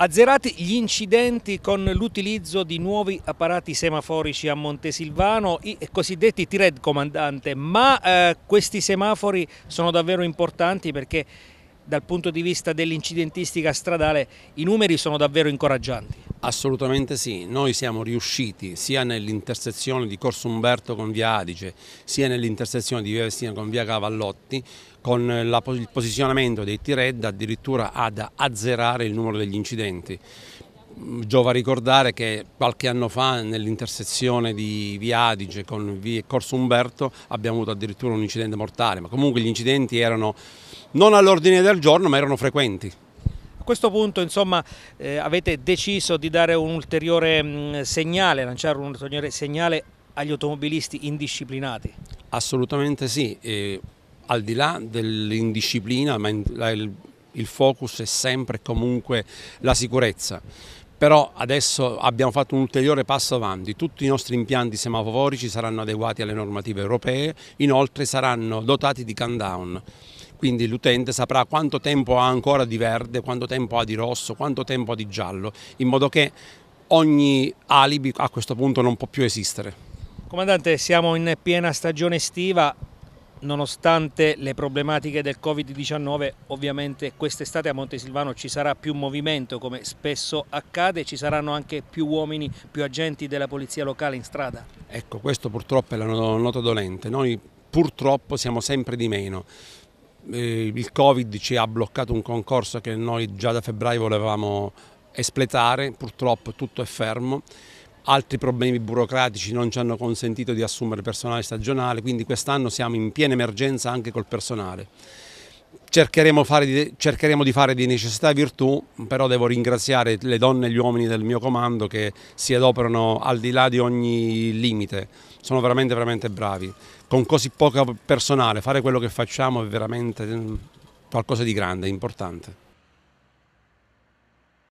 Azzerati gli incidenti con l'utilizzo di nuovi apparati semaforici a Montesilvano, i cosiddetti T-Red comandante, ma eh, questi semafori sono davvero importanti perché dal punto di vista dell'incidentistica stradale i numeri sono davvero incoraggianti. Assolutamente sì, noi siamo riusciti sia nell'intersezione di Corso Umberto con Via Adige, sia nell'intersezione di Via Vestina con Via Cavallotti, con la, il posizionamento dei T-Red addirittura ad azzerare il numero degli incidenti. Giova ricordare che qualche anno fa nell'intersezione di Via Adige con Via Corso Umberto abbiamo avuto addirittura un incidente mortale, ma comunque gli incidenti erano non all'ordine del giorno ma erano frequenti questo punto insomma, eh, avete deciso di dare un ulteriore mh, mm, segnale, lanciare un ulteriore segnale agli automobilisti indisciplinati? Assolutamente sì, e, al di là dell'indisciplina, ma in, la, il, il focus è sempre e comunque la sicurezza però adesso abbiamo fatto un ulteriore passo avanti, tutti i nostri impianti semaforici saranno adeguati alle normative europee, inoltre saranno dotati di countdown quindi l'utente saprà quanto tempo ha ancora di verde, quanto tempo ha di rosso, quanto tempo ha di giallo, in modo che ogni alibi a questo punto non può più esistere. Comandante, siamo in piena stagione estiva, nonostante le problematiche del Covid-19, ovviamente quest'estate a Montesilvano ci sarà più movimento, come spesso accade, ci saranno anche più uomini, più agenti della polizia locale in strada. Ecco, questo purtroppo è la nota dolente. Noi purtroppo siamo sempre di meno. Eh, il Covid ci ha bloccato un concorso che noi già da febbraio volevamo espletare, purtroppo tutto è fermo. Altri problemi burocratici non ci hanno consentito di assumere personale stagionale, quindi quest'anno siamo in piena emergenza anche col personale. Cercheremo, fare, cercheremo, di fare di necessità virtù, però devo ringraziare le donne e gli uomini del mio comando che si adoperano al di là di ogni limite, sono veramente veramente bravi. Con così poco personale fare quello che facciamo è veramente mm, qualcosa di grande, importante.